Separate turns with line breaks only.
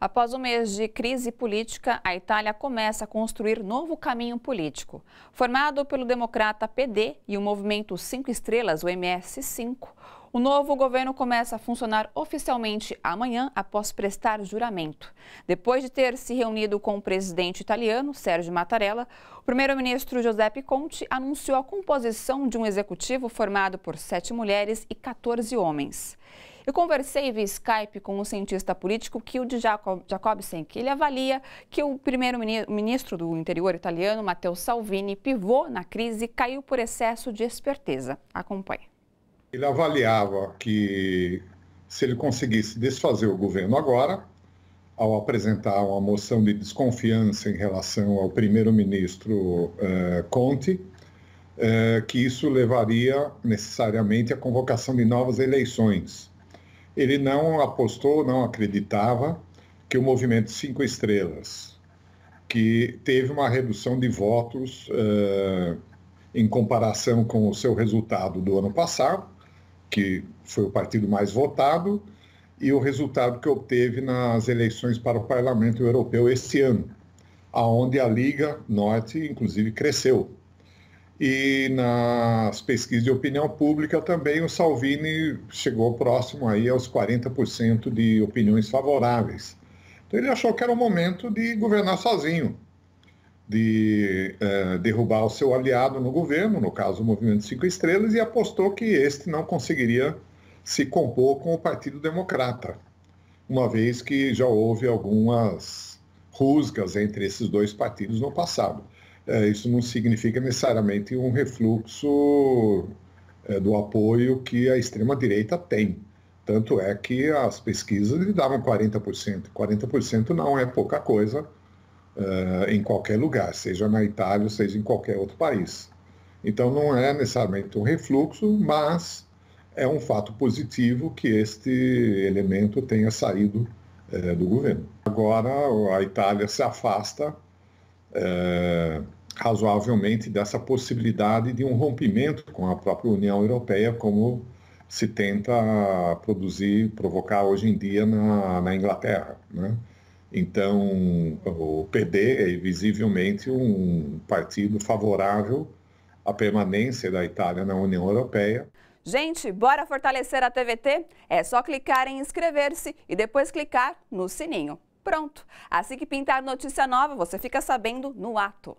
Após um mês de crise política, a Itália começa a construir novo caminho político. Formado pelo democrata PD e o movimento Cinco Estrelas, o MS5, o novo governo começa a funcionar oficialmente amanhã, após prestar juramento. Depois de ter se reunido com o presidente italiano, Sérgio Mattarella, o primeiro-ministro Giuseppe Conte anunciou a composição de um executivo formado por sete mulheres e 14 homens. Eu conversei via Skype com o um cientista político Kilde Jacob, Jacobsen, que ele avalia que o primeiro-ministro do interior italiano, Matteo Salvini, pivou na crise e caiu por excesso de esperteza. Acompanhe.
Ele avaliava que se ele conseguisse desfazer o governo agora, ao apresentar uma moção de desconfiança em relação ao primeiro-ministro eh, Conte, eh, que isso levaria necessariamente à convocação de novas eleições. Ele não apostou, não acreditava que o movimento Cinco Estrelas, que teve uma redução de votos eh, em comparação com o seu resultado do ano passado, que foi o partido mais votado, e o resultado que obteve nas eleições para o Parlamento Europeu este ano, aonde a Liga Norte, inclusive, cresceu. E nas pesquisas de opinião pública também o Salvini chegou próximo aí aos 40% de opiniões favoráveis. Então ele achou que era o momento de governar sozinho de uh, derrubar o seu aliado no governo, no caso o Movimento Cinco Estrelas, e apostou que este não conseguiria se compor com o Partido Democrata, uma vez que já houve algumas rusgas entre esses dois partidos no passado. Uh, isso não significa necessariamente um refluxo uh, do apoio que a extrema-direita tem. Tanto é que as pesquisas lhe davam 40%. 40% não é pouca coisa uh, em qualquer lugar, seja na Itália, seja em qualquer outro país. Então não é necessariamente um refluxo, mas é um fato positivo que este elemento tenha saído eh, do governo. Agora a Itália se afasta eh, razoavelmente dessa possibilidade de um rompimento com a própria União Europeia, como se tenta produzir, provocar hoje em dia na, na Inglaterra. Né? Então, o PD é visivelmente um partido favorável à permanência da Itália na União Europeia.
Gente, bora fortalecer a TVT? É só clicar em inscrever-se e depois clicar no sininho. Pronto! Assim que pintar notícia nova, você fica sabendo no ato.